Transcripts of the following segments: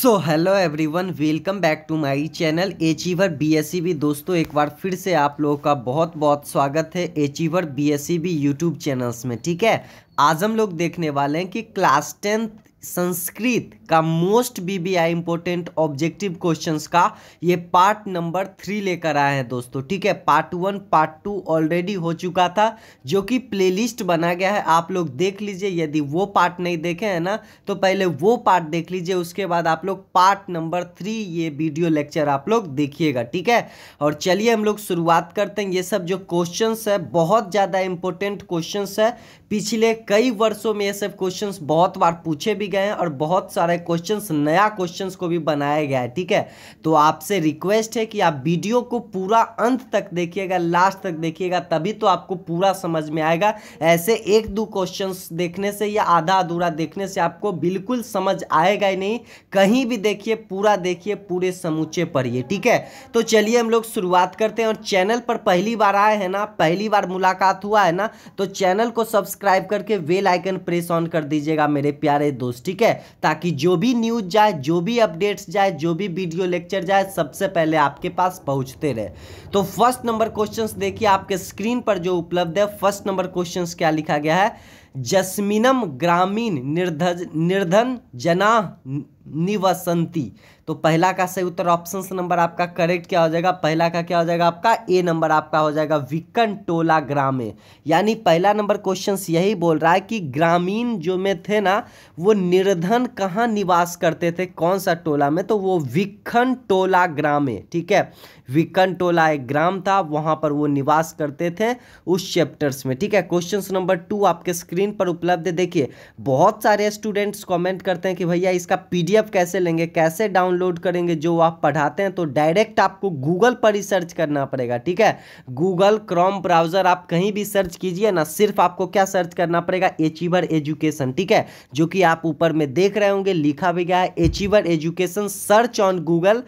so hello everyone welcome back to my channel achiever C B दोस्तों एक बार फिर से आप लोगों का बहुत बहुत स्वागत है Achiever C B YouTube channels में ठीक है आज हम लोग देखने वाले हैं कि क्लास टेंथ संस्कृत का most VVI important objective questions का ये पार्ट नंबर थ्री लेकर आए हैं दोस्तों ठीक है part one part two already हो चुका था जो कि प्लेलिस्ट बना गया है आप लोग देख लीजिए यदि वो पार्ट नहीं देखे हैं ना तो पहले वो पार्ट देख लीजिए उसके बाद आप लोग पार्ट नंबर थ्री ये वीडियो लेक्चर आप लोग देखिएगा ठीक है और चलिए हम लोग शुरुआत करते हैं ये सब जो क्वेश्चन है बहुत ज़्यादा इंपॉर्टेंट क्वेश्चन है पिछले कई वर्षों में ये सब क्वेश्चन बहुत बार पूछे भी गए हैं और बहुत सारे क्वेश्चंस नया क्वेश्चंस को भी बनाया गया है ठीक है तो आपसे रिक्वेस्ट है कि आप वीडियो को पूरा अंत तक देखिएगा लास्ट तक देखिएगा तभी तो आपको पूरा समझ में आएगा ऐसे एक दो क्वेश्चन देखने से या आधा अधूरा देखने से आपको बिल्कुल समझ आएगा ही नहीं कहीं भी देखिए पूरा देखिए पूरे समूचे पढ़िए ठीक है तो चलिए हम लोग शुरुआत करते हैं और चैनल पर पहली बार आए हैं ना पहली बार मुलाकात हुआ है ना तो चैनल को सब्सक्राइब करके वेल आइकन प्रेस ऑन कर दीजिएगा मेरे प्यारे दोस्त ठीक है ताकि जो भी न्यूज़ जाए जो भी अपडेट्स जाए जो भी वीडियो लेक्चर जाए सबसे पहले आपके पास पहुंचते रहे तो फर्स्ट नंबर क्वेश्चन देखिए आपके स्क्रीन पर जो उपलब्ध है फर्स्ट नंबर क्वेश्चन क्या लिखा गया है जस्मिनम ग्रामीण निर्धन निर्धन जना निवसंती तो पहला का सही उत्तर ऑप्शन नंबर आपका करेक्ट क्या हो जाएगा पहला का क्या हो जाएगा आपका ए नंबर आपका हो जाएगा विकन टोला ग्रामे यानी पहला नंबर क्वेश्चन यही बोल रहा है कि ग्रामीण जो में थे ना वो निर्धन कहाँ निवास करते थे कौन सा टोला में तो वो विकन टोला ग्रामे ठीक है विकन टोला एक ग्राम था वहाँ पर वो निवास करते थे उस चैप्टर्स में ठीक है क्वेश्चन नंबर टू आपके स्क्रीन पर उपलब्ध देखिए बहुत सारे स्टूडेंट्स कॉमेंट करते हैं कि भैया इसका पी पीडीएफ कैसे लेंगे कैसे डाउनलोड करेंगे जो आप पढ़ाते हैं तो डायरेक्ट आपको गूगल पर ही सर्च करना पड़ेगा ठीक है गूगल क्रोम ब्राउज़र आप कहीं भी सर्च कीजिए ना सिर्फ आपको क्या सर्च करना पड़ेगा एचीवर एजुकेशन ठीक है जो कि आप ऊपर में देख रहे होंगे लिखा भी गया है Achiever education search on Google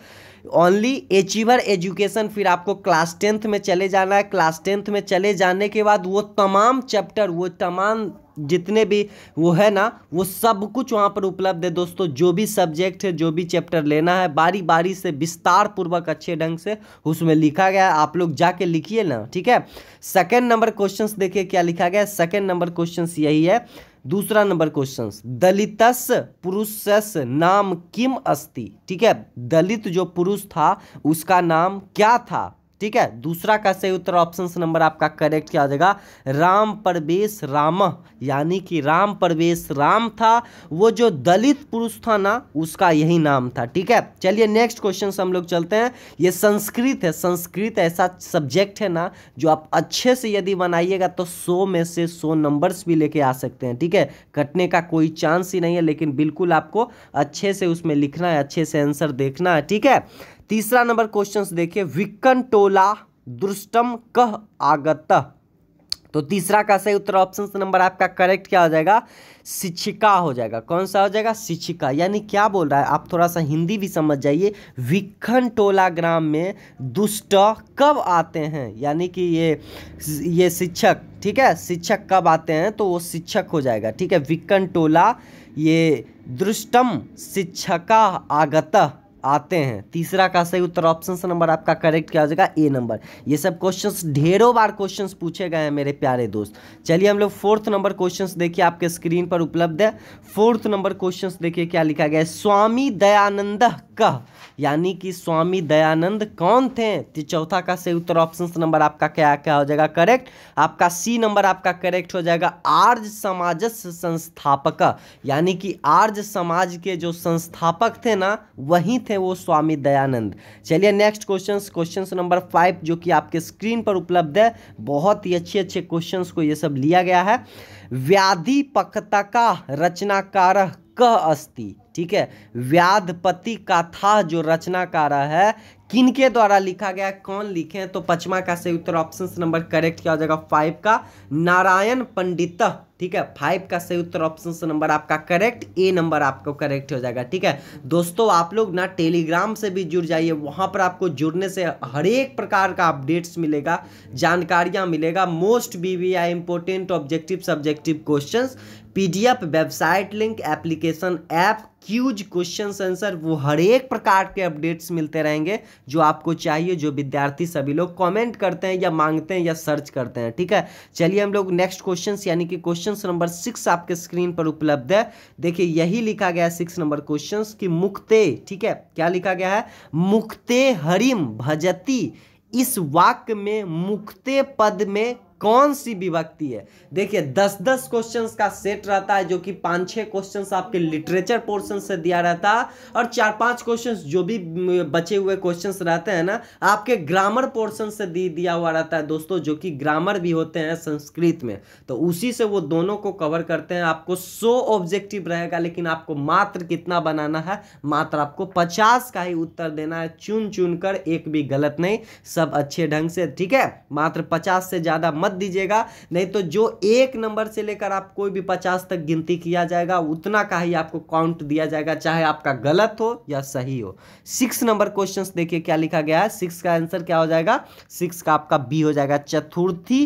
only Achiever education फिर आपको क्लास टेंथ में चले जाना है क्लास टेंथ में चले जाने के बाद वो तमाम चैप्टर वो तमाम जितने भी वो है ना वो सब कुछ वहाँ पर उपलब्ध है दोस्तों जो भी सब्जेक्ट है जो भी चैप्टर लेना है बारी बारी से विस्तार पूर्वक अच्छे ढंग से उसमें लिखा गया है आप लोग जाके लिखिए ना ठीक है सेकेंड नंबर क्वेश्चन देखिए क्या लिखा गया है सेकेंड नंबर क्वेश्चन यही है दूसरा नंबर क्वेश्चन दलितस पुरुषस नाम किम अस्ति ठीक है दलित जो पुरुष था उसका नाम क्या था ठीक है दूसरा का सही उत्तर ऑप्शन नंबर आपका करेक्ट क्या हो जाएगा राम परवेश राम यानी कि राम परवेश राम था वो जो दलित पुरुष था ना उसका यही नाम था ठीक है चलिए नेक्स्ट क्वेश्चन से हम लोग चलते हैं ये संस्कृत है संस्कृत ऐसा सब्जेक्ट है ना जो आप अच्छे से यदि बनाइएगा तो सो में से सो नंबर्स भी लेके आ सकते हैं ठीक है कटने का कोई चांस ही नहीं है लेकिन बिल्कुल आपको अच्छे से उसमें लिखना है अच्छे से आंसर देखना है ठीक है तीसरा नंबर क्वेश्चन देखिए विकन टोला दुष्टम कह आगत तो तीसरा का सही उत्तर ऑप्शन नंबर आपका करेक्ट क्या हो जाएगा शिक्षिका हो जाएगा कौन सा हो जाएगा शिक्षिका यानी क्या बोल रहा है आप थोड़ा सा हिंदी भी समझ जाइए विखन टोला ग्राम में दुष्ट कब आते हैं यानी कि ये ये शिक्षक ठीक है शिक्षक कब आते हैं तो वो शिक्षक हो जाएगा ठीक है विकन टोला ये दुष्टम शिक्षका आगत आते हैं तीसरा का सही उत्तर ऑप्शन नंबर आपका करेक्ट क्या हो जाएगा ए नंबर ये सब क्वेश्चंस ढेरों बार क्वेश्चंस पूछे गए हैं मेरे प्यारे दोस्त चलिए हम लोग फोर्थ नंबर क्वेश्चंस देखिए आपके स्क्रीन पर उपलब्ध है फोर्थ नंबर क्वेश्चंस देखिए क्या लिखा गया है स्वामी दयानंद कह यानी कि स्वामी दयानंद कौन थे चौथा का सही उत्तर ऑप्शन नंबर आपका क्या क्या हो जाएगा करेक्ट आपका सी नंबर आपका करेक्ट हो जाएगा आर्ज समाज संस्थापक यानी कि आर्ज समाज के जो संस्थापक थे ना वही थे थे वो स्वामी दयानंद चलिए next question question number five जो कि आपके स्क्रीन पर उपलब्ध है बहुत ही अच्छे अच्छे क्वेश्चन को ये सब लिया गया है व्याधि का रचनाकार कह अस्थि ठीक है व्याधपति था जो रचनाकार है किन के द्वारा लिखा गया कौन लिखे हैं तो पचमा का सही उत्तर ऑप्शन नंबर करेक्ट हो जाएगा फाइव का नारायण पंडित ठीक है फाइव का सही उत्तर ऑप्शन नंबर आपका करेक्ट ए नंबर आपको करेक्ट हो जाएगा ठीक है दोस्तों आप लोग ना टेलीग्राम से भी जुड़ जाइए वहां पर आपको जुड़ने से हर एक प्रकार का अपडेट्स मिलेगा जानकारियां मिलेगा most V V I important objective subjective question PDF website link application app quiz question answer वो हर एक प्रकार के अपडेट्स मिलते रहेंगे जो आपको चाहिए जो विद्यार्थी सभी लोग कमेंट करते हैं या मांगते हैं या सर्च करते हैं ठीक है चलिए हम लोग नेक्स्ट क्वेश्चन यानी कि क्वेश्चन नंबर सिक्स आपके स्क्रीन पर उपलब्ध है देखिए यही लिखा गया है सिक्स नंबर क्वेश्चन की मुक्ते ठीक है क्या लिखा गया है मुक्ते हरिम भजती इस वाक्य में मुक्ते पद में कौन सी विभक्ति है देखिए दस दस क्वेश्चन का सेट रहता है जो कि पाँच छः क्वेश्चन आपके लिटरेचर पोर्शन से दिया रहता है और चार पांच क्वेश्चन जो भी बचे हुए क्वेश्चन रहते हैं ना आपके ग्रामर पोर्शन से दी दिया हुआ रहता है दोस्तों जो कि ग्रामर भी होते हैं संस्कृत में तो उसी से वो दोनों को कवर करते हैं आपको सो ऑब्जेक्टिव रहेगा लेकिन आपको मात्र कितना बनाना है मात्र आपको पचास का ही उत्तर देना है चुन चुन कर एक भी गलत नहीं सब अच्छे ढंग से ठीक है मात्र पचास से ज़्यादा मत मत दीजिएगा नहीं तो जो एक नंबर से लेकर आप कोई भी पचास तक गिनती किया जाएगा उतना का ही आपको काउंट दिया जाएगा चाहे आपका गलत हो या सही हो सिक्स नंबर क्वेश्चन देखिए क्या लिखा गया है सिक्स का आंसर क्या हो जाएगा सिक्स का आपका बी हो जाएगा चतुर्थी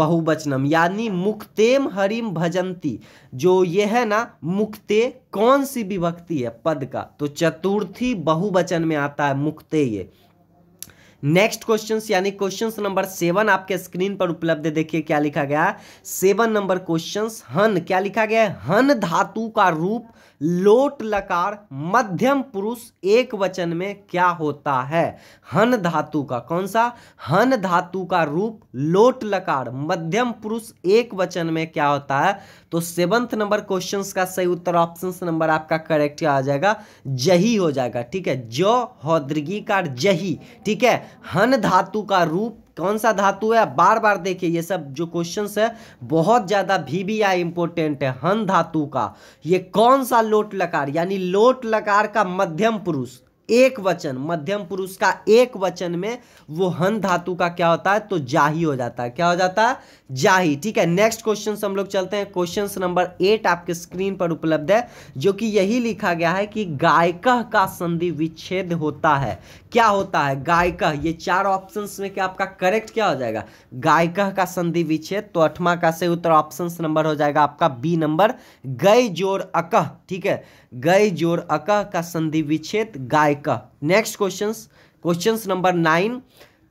बहुवचनम यानी मुक्तेम हरिम भजंती जो ये है ना मुक्ते कौन सी विभक्ति है पद का तो चतुर्थी बहुवचन में आता है मुक्ते ये नेक्स्ट क्वेश्चन यानी क्वेश्चन नंबर सेवन आपके स्क्रीन पर उपलब्ध देखिए क्या लिखा गया सेवन नंबर क्वेश्चन हन क्या लिखा गया है हन धातु का रूप लोट लकार मध्यम पुरुष एक वचन में क्या होता है हन धातु का कौन सा हन धातु का रूप लोट लकार मध्यम पुरुष एक वचन में क्या होता है तो सेवंथ नंबर क्वेश्चन का सही उत्तर ऑप्शन नंबर आपका करेक्ट आ जाएगा जही हो जाएगा ठीक है जो हौदगी का जही ठीक है हन धातु का रूप कौन सा धातु है बार बार देखिए ये सब जो क्वेश्चन है बहुत ज़्यादा भी, भी आई इंपोर्टेंट है हन धातु का ये कौन सा लोट लकार यानी लोट लकार का मध्यम पुरुष एक वचन मध्यम पुरुष का एक वचन में वो हन धातु का क्या होता है तो जाही हो जाता है क्या हो जाता है जाही ठीक है नेक्स्ट क्वेश्चन हम लोग चलते हैं क्वेश्चन नंबर एट आपके स्क्रीन पर उपलब्ध है जो कि यही लिखा गया है कि गायकह का संधि विच्छेद होता है क्या होता है गायकह ये चार ऑप्शन में क्या आपका करेक्ट क्या हो जाएगा गायकह का संधि विच्छेद तो अठमा का से उत्तर ऑप्शन नंबर हो जाएगा आपका बी नंबर गई जोर अकह ठीक है गय जोर अक का संधि विच्छेद गाय next question question number nine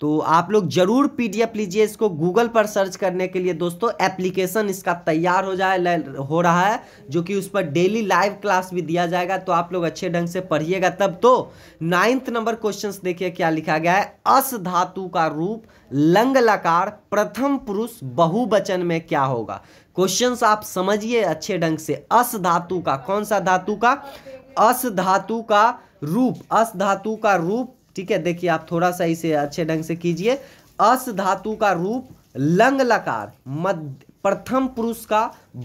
तो आप लोग ज़रूर पीडीएफ लीजिए इसको गूगल पर सर्च करने के लिए दोस्तों एप्लीकेशन इसका तैयार हो जाए हो रहा है जो कि उस पर डेली लाइव क्लास भी दिया जाएगा तो आप लोग अच्छे ढंग से पढ़िएगा तब तो नाइन्थ नंबर क्वेश्चन देखिए क्या लिखा गया है अस धातु का रूप लंग लकार प्रथम पुरुष बहुवचन में क्या होगा क्वेश्चन आप समझिए अच्छे ढंग से अस धातु का कौन सा धातु का अस धातु का रूप अस धातु का रूप ठीक है देखिए आप थोड़ा सा इसे अच्छे ढंग से कीजिए अस धातु का रूप लंग लकार मध्य प्रथम पुरुष का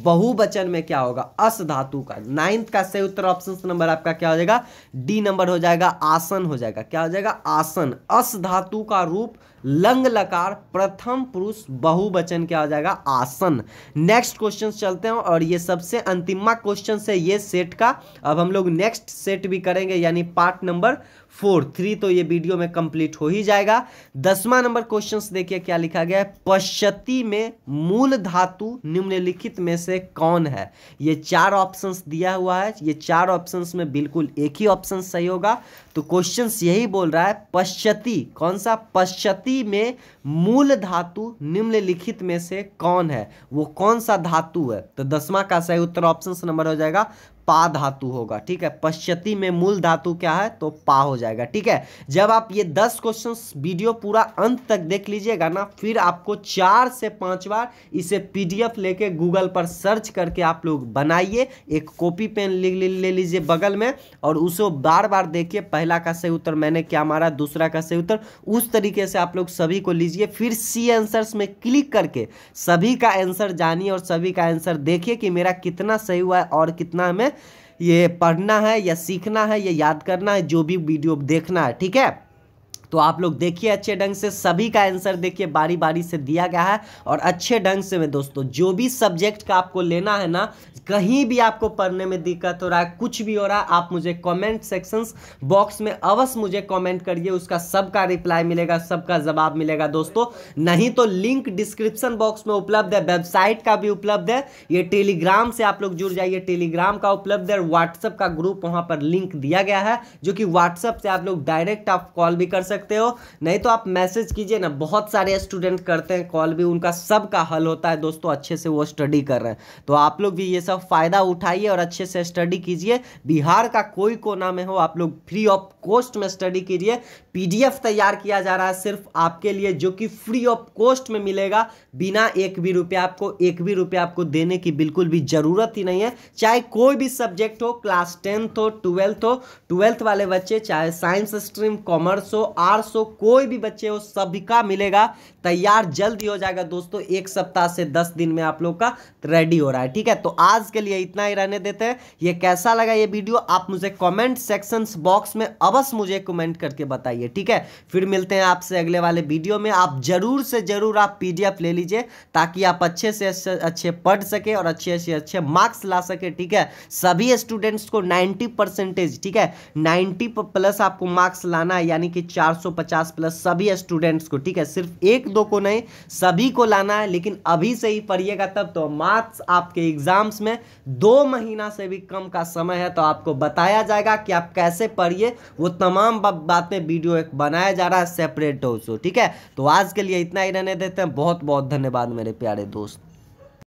बहुवचन में क्या होगा अस धातु का नाइन्थ का सही उत्तर ऑप्शन नंबर आपका क्या हो जाएगा डी नंबर हो जाएगा आसन हो जाएगा क्या हो जाएगा आसन अस धातु का रूप लंग लकार प्रथम पुरुष बहुवचन क्या हो जाएगा आसन नेक्स्ट क्वेश्चन चलते हैं और ये सबसे अंतिमा क्वेश्चन है ये सेट का अब हम लोग नेक्स्ट सेट भी करेंगे यानी पार्ट नंबर फोर थ्री तो ये वीडियो में कंप्लीट हो ही जाएगा दसवां नंबर क्वेश्चन देखिए क्या लिखा गया है पश्चती में मूल धातु निम्नलिखित में से कौन है ये चार ऑप्शंस दिया हुआ है ये चार ऑप्शंस में बिल्कुल एक ही ऑप्शन सही होगा तो क्वेश्चन यही बोल रहा है पश्चती कौन सा पश्चती में मूल धातु निम्नलिखित में से कौन है वो कौन सा धातु है तो दसवां का सही उत्तर ऑप्शन नंबर हो जाएगा पा धातु होगा ठीक है पश्चति में मूल धातु क्या है तो पा हो जाएगा ठीक है जब आप ये दस क्वेश्चन वीडियो पूरा अंत तक देख लीजिएगा ना फिर आपको चार से पांच बार इसे पीडीएफ लेके गूगल पर सर्च करके आप लोग बनाइए एक कॉपी पेन ले, ले ले लीजिए बगल में और उसे बार बार देखिए पहला का सही उत्तर मैंने क्या मारा दूसरा का सही उत्तर उस तरीके से आप लोग सभी को लीजिए फिर सी एंसर्स में क्लिक करके सभी का एंसर जानिए और सभी का आंसर देखिए कि मेरा कितना सही हुआ है और कितना हमें ये पढ़ना है या सीखना है या याद करना है जो भी वीडियो देखना है ठीक है तो आप लोग देखिए अच्छे ढंग से सभी का आंसर देखिए बारी बारी से दिया गया है और अच्छे ढंग से दोस्तों जो भी सब्जेक्ट का आपको लेना है ना कहीं भी आपको पढ़ने में दिक्कत हो रहा है कुछ भी हो रहा है आप मुझे कॉमेंट सेक्शंस बॉक्स में अवश्य मुझे कॉमेंट करिए उसका सबका रिप्लाई मिलेगा सबका जवाब मिलेगा दोस्तों नहीं तो लिंक डिस्क्रिप्शन बॉक्स में उपलब्ध है वेबसाइट का भी उपलब्ध है ये टेलीग्राम से आप लोग जुड़ जाइए टेलीग्राम का उपलब्ध है व्हाट्सअप का ग्रुप वहाँ पर लिंक दिया गया है जो कि व्हाट्सअप से आप लोग डायरेक्ट आप कॉल भी कर सकते सकते हो नहीं तो आप मैसेज कीजिए ना बहुत सारे स्टूडेंट करते हैं कॉल भी उनका सब का हल होता है दोस्तों अच्छे से वो स्टडी कर रहे हैं तो आप लोग भी ये सब फ़ायदा उठाइए और अच्छे से स्टडी कीजिए बिहार का कोई कोना में हो आप लोग फ्री ऑफ कॉस्ट में स्टडी कीजिए पी तैयार किया जा रहा है सिर्फ आपके लिए जो कि फ्री ऑफ कॉस्ट में मिलेगा बिना एक भी रुपया आपको एक भी रुपया आपको देने की बिल्कुल भी ज़रूरत ही नहीं है चाहे कोई भी सब्जेक्ट हो क्लास टेंथ हो ट्वेल्थ हो ट्वेल्थ वाले बच्चे चाहे साइंस स्ट्रीम कॉमर्स हो आर्ट 400 कोई भी बच्चे हो सभी का मिलेगा तैयार जल्दी हो जाएगा दोस्तों एक सप्ताह से दस दिन में आप लोग का रेडी हो रहा है ठीक है तो आज के लिए इतना ही रहने देते हैं ये कैसा लगा ये वीडियो आप मुझे कमेंट सेक्शन बॉक्स में अवश्य मुझे कमेंट करके बताइए ठीक है फिर मिलते हैं आपसे अगले वाले वीडियो में आप जरूर से जरूर आप पीडीएफ ले लीजिए ताकि आप अच्छे से अच्छे पढ़ सके और अच्छे से अच्छे मार्क्स ला सके ठीक है सभी स्टूडेंट्स को 90 परसेंटेज ठीक है 90 प्लस आपको मार्क्स लाना है यानी कि 400 750 प्लस सभी स्टूडेंट्स को ठीक है सिर्फ एक दो को नहीं सभी को लाना है लेकिन अभी से ही पढ़िएगा तब तो मार्क्स आपके एग्जाम्स में दो महीना से भी कम का समय है तो आपको बताया जाएगा कि आप कैसे पढ़िए वो तमाम बातें वीडियो एक बनाया जा रहा है सेपरेट हो ठीक है तो आज के लिए इतना ही रहने देते हैं बहुत बहुत धन्यवाद मेरे प्यारे दोस्त